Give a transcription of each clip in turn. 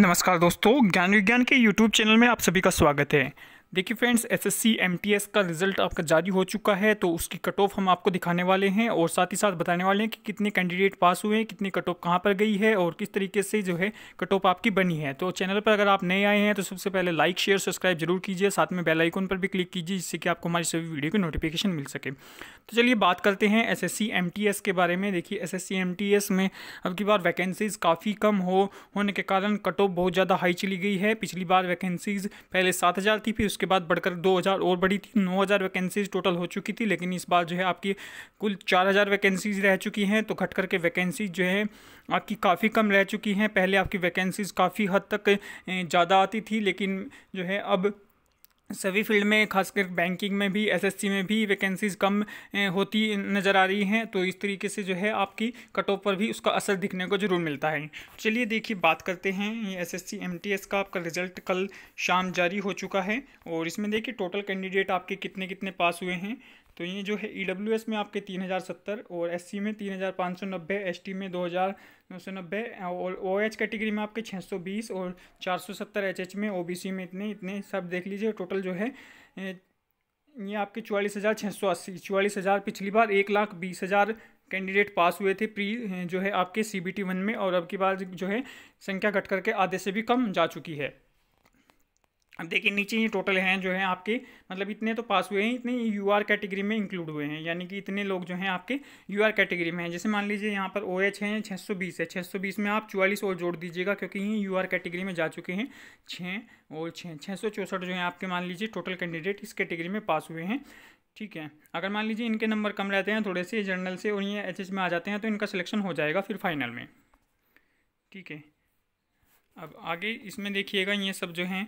नमस्कार दोस्तों ज्ञान विज्ञान के यूट्यूब चैनल में आप सभी का स्वागत है देखिए फ्रेंड्स एसएससी एमटीएस का रिजल्ट आपका जारी हो चुका है तो उसकी कट ऑफ हम आपको दिखाने वाले हैं और साथ ही साथ बताने वाले हैं कि कितने कैंडिडेट पास हुए हैं कितनी कट ऑफ कहाँ पर गई है और किस तरीके से जो है कट ऑफ आपकी बनी है तो चैनल पर अगर आप नए आए हैं तो सबसे पहले लाइक शेयर सब्सक्राइब जरूर कीजिए साथ में बेल आइकन पर भी क्लिक कीजिए जिससे कि आपको हमारी सभी वीडियो की नोटिफिकेशन मिल सके तो चलिए बात करते हैं एस एस के बारे में देखिए एस एस में अब की बार वैकेंसीज़ काफ़ी कम हो होने के कारण कट ऑफ बहुत ज़्यादा हाई चली गई है पिछली बार वैकेंसीज़ पहले सात थी फिर उसके उसके बाद बढ़कर 2000 और बढ़ी थी 9000 वैकेंसीज टोटल हो चुकी थी लेकिन इस बार जो है आपकी कुल 4000 वैकेंसीज रह चुकी हैं तो घट करके वैकेंसीज जो है आपकी काफ़ी कम रह चुकी हैं पहले आपकी वैकेंसीज काफ़ी हद तक ज़्यादा आती थी लेकिन जो है अब सभी फील्ड में खासकर बैंकिंग में भी एसएससी में भी वैकेंसीज़ कम होती नज़र आ रही हैं तो इस तरीके से जो है आपकी कट ऑफ पर भी उसका असर दिखने को ज़रूर मिलता है चलिए देखिए बात करते हैं ये एसएससी एमटीएस का आपका रिजल्ट कल शाम जारी हो चुका है और इसमें देखिए टोटल कैंडिडेट आपके कितने कितने पास हुए हैं तो ये जो है ई e में आपके तीन हज़ार सत्तर और एस में तीन हज़ार पाँच सौ नब्बे एस में दो हज़ार नौ सौ नब्बे और ओ एच कैटेगरी में आपके छः सौ बीस और चार सौ सत्तर एच एच में ओ बी सी में इतने इतने सब देख लीजिए टोटल जो है ये आपके चौवालीस हज़ार छः सौ अस्सी चौवालीस हज़ार पिछली बार एक लाख बीस हज़ार कैंडिडेट पास हुए थे प्री जो है आपके सी बी टी वन में और अब की बार जो है संख्या घट करके आधे से भी कम जा चुकी है अब देखिए नीचे ये टोटल हैं जो हैं आपके मतलब इतने तो पास हुए हैं इतने यू आर कैटेगरी में इंक्लूड हुए हैं यानी कि इतने लोग जो हैं आपके यू आर कैटेगरी में हैं जैसे मान लीजिए यहाँ पर ओ एच है छः सौ बीस है छः सौ बीस में आप चौवालीस और जोड़ दीजिएगा क्योंकि ये यू आर कैटेगरी में जा चुके हैं छः और छः छः सौ चौंसठ जो है आपके मान लीजिए टोटल कैंडिडेट इस कैटेगरी में पास हुए हैं ठीक है अगर मान लीजिए इनके नंबर कम रहते हैं थोड़े से जनरल से और ये एच में आ जाते हैं तो इनका सिलेक्शन हो जाएगा फिर फाइनल में ठीक है अब आगे इसमें देखिएगा ये सब जो हैं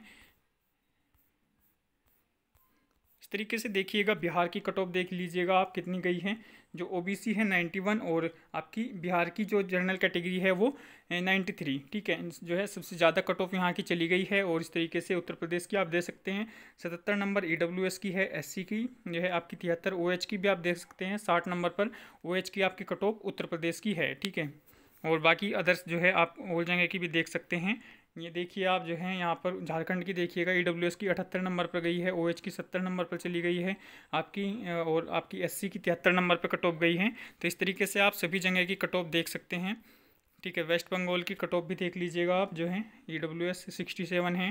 इस तरीके से देखिएगा बिहार की कट ऑफ देख लीजिएगा आप कितनी गई हैं जो ओबीसी है 91 और आपकी बिहार की जो जनरल कैटेगरी है वो 93 ठीक है जो है सबसे ज़्यादा कट ऑफ यहाँ की चली गई है और इस तरीके से उत्तर प्रदेश की आप देख सकते हैं 77 नंबर ई की है एस की जो है आपकी तिहत्तर ओ की भी आप देख सकते हैं साठ नंबर पर ओ की आपकी कट ऑफ उत्तर प्रदेश की है ठीक है और बाकी अदर्स जो है आप और जगह की भी देख सकते हैं ये देखिए आप जो है यहाँ पर झारखंड की देखिएगा ई की अठहत्तर नंबर पर गई है ओ OH की सत्तर नंबर पर चली गई है आपकी और आपकी एससी की तिहत्तर नंबर पर कट ऑफ गई है तो इस तरीके से आप सभी जगह की कट ऑफ देख सकते हैं ठीक है वेस्ट बंगाल की कट ऑफ भी देख लीजिएगा आप जो है E W S sixty seven है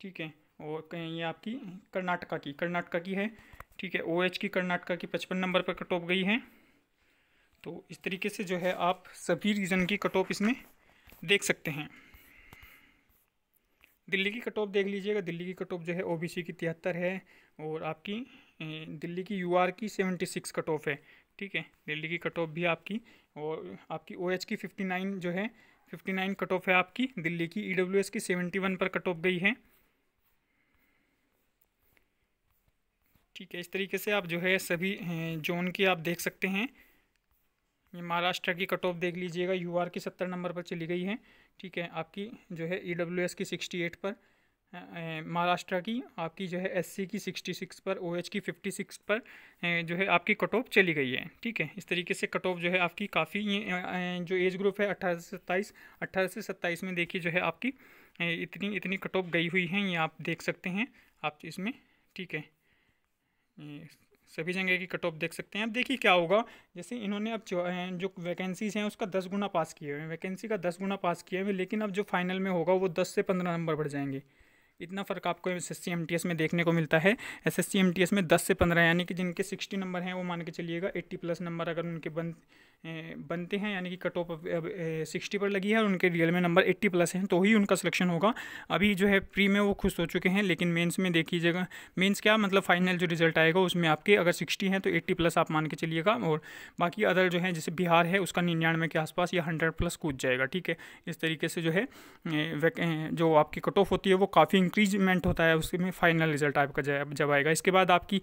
ठीक है और कहीं ये आपकी कर्नाटका की कर्नाटका की है ठीक है ओ OH की कर्नाटका की पचपन नंबर पर कट ऑफ गई है तो इस तरीके से जो है आप सभी रीजन की कट ऑफ इसमें देख सकते हैं दिल्ली की कट ऑफ देख लीजिएगा दिल्ली की कट ऑफ जो है ओबीसी की तिहत्तर है और आपकी दिल्ली की यूआर की सेवेंटी सिक्स कट ऑफ है ठीक है दिल्ली की कट ऑफ भी आपकी और आपकी ओएच की फिफ्टी नाइन जो है फिफ्टी नाइन कट ऑफ है आपकी दिल्ली की ई e की सेवेंटी वन पर कट ऑफ गई है ठीक है इस तरीके से आप जो है सभी जोन की आप देख सकते हैं ये महाराष्ट्र की कट ऑफ देख लीजिएगा यू की सत्तर नंबर पर चली गई है ठीक है आपकी जो है ई e की सिक्सटी एट पर महाराष्ट्र की आपकी जो है एससी की 66 पर ओएच की 56 पर जो है आपकी कट ऑफ चली गई है ठीक है इस तरीके से कट ऑफ जो है आपकी काफ़ी जो एज ग्रुप है अट्ठारह से सत्ताईस अट्ठारह से सत्ताईस में देखिए जो है आपकी इतनी इतनी कट ऑफ गई हुई हैं ये आप देख सकते हैं आप इसमें ठीक है सभी जगह की कट ऑफ देख सकते हैं अब देखिए क्या होगा जैसे इन्होंने अब जो जो वैकेंसीज हैं उसका दस गुना पास किए हुए हैं वैकेंसी का दस गुना पास किए हुए लेकिन अब जो फाइनल में होगा वो दस से पंद्रह नंबर बढ़ जाएंगे इतना फ़र्क आपको एस एस सी में देखने को मिलता है एस एस सी में दस से पंद्रह यानी कि जिनके सिक्सटी नंबर हैं वो मान के चलिएगा एट्टी प्लस नंबर अगर उनके बन बनते हैं यानी कि कट ऑफ सिक्सटी पर लगी है और उनके रियल में नंबर एट्टी प्लस हैं तो ही उनका सिलेक्शन होगा अभी जो है प्री में वो खुश हो चुके हैं लेकिन मेंस में देखिएगा मेंस क्या मतलब फाइनल जो रिजल्ट आएगा उसमें आपके अगर सिक्सटी हैं तो एट्टी प्लस आप मान के चलिएगा और बाकी अदर जो है जैसे बिहार है उसका निन्यानवे के आसपास या हंड्रेड प्लस कूद जाएगा ठीक है इस तरीके से जो है जो आपकी कट ऑफ होती है वो काफ़ी इंक्रीजमेंट होता है उसमें फाइनल रिजल्ट आपका जब आएगा इसके बाद आपकी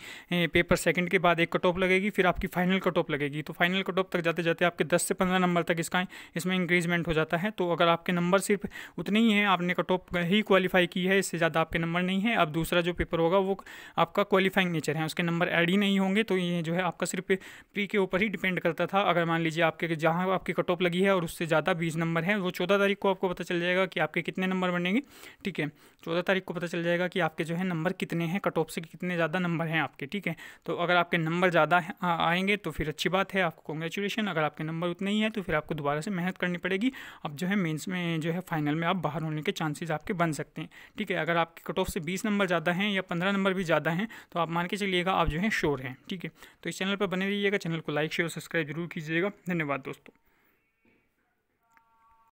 पेपर सेकंड के बाद एक कट ऑफ लगेगी फिर आपकी फाइनल कट ऑफ लगेगी तो फाइनल कट ऑफ तक जाते जाते आपके दस से पंद्रह नंबर तक इसका इसमें इंक्रीजमेंट हो जाता है तो अगर आपके नंबर सिर्फ उतने ही हैं आपने कट ऑफ ही क्वालिफाई की है इससे ज़्यादा आपके नंबर नहीं है अब दूसरा जो पेपर होगा वो आपका क्वालिफाइंग नेचर है उसके नंबर एड ही नहीं होंगे तो ये जो है आपका सिर्फ प्री के ऊपर ही डिपेंड करता था अगर मान लीजिए आपके जहाँ आपकी कट ऑफ लगी है और उससे ज़्यादा बीस नंबर है वो चौदह तारीख को आपको पता चल जाएगा कि आपके कितने नंबर बनेंगे ठीक है चौदह तारीख को पता चल जाएगा कि आपके जो है नंबर कितने हैं कट ऑफ से कितने ज़्यादा नंबर हैं आपके ठीक है तो अगर आपके नंबर ज़्यादा आएंगे तो फिर अच्छी बात है आपको कॉन्ग्रेचुलेशन अगर आपके नंबर उतने ही हैं तो फिर आपको दोबारा से मेहनत करनी पड़ेगी अब जो है मेन्स में जो है फाइनल में आप बाहर होने के चांसेज आपके बन सकते हैं ठीक है अगर आपके कट ऑफ से बीस नंबर ज़्यादा हैं या पंद्रह नंबर भी ज़्यादा हैं तो आप मान के चलिएगा आप जो है श्योर हैं ठीक है तो इस चैनल पर बने रहिएगा चैनल को लाइक शेयर सब्सक्राइब जरूर कीजिएगा धन्यवाद दोस्तों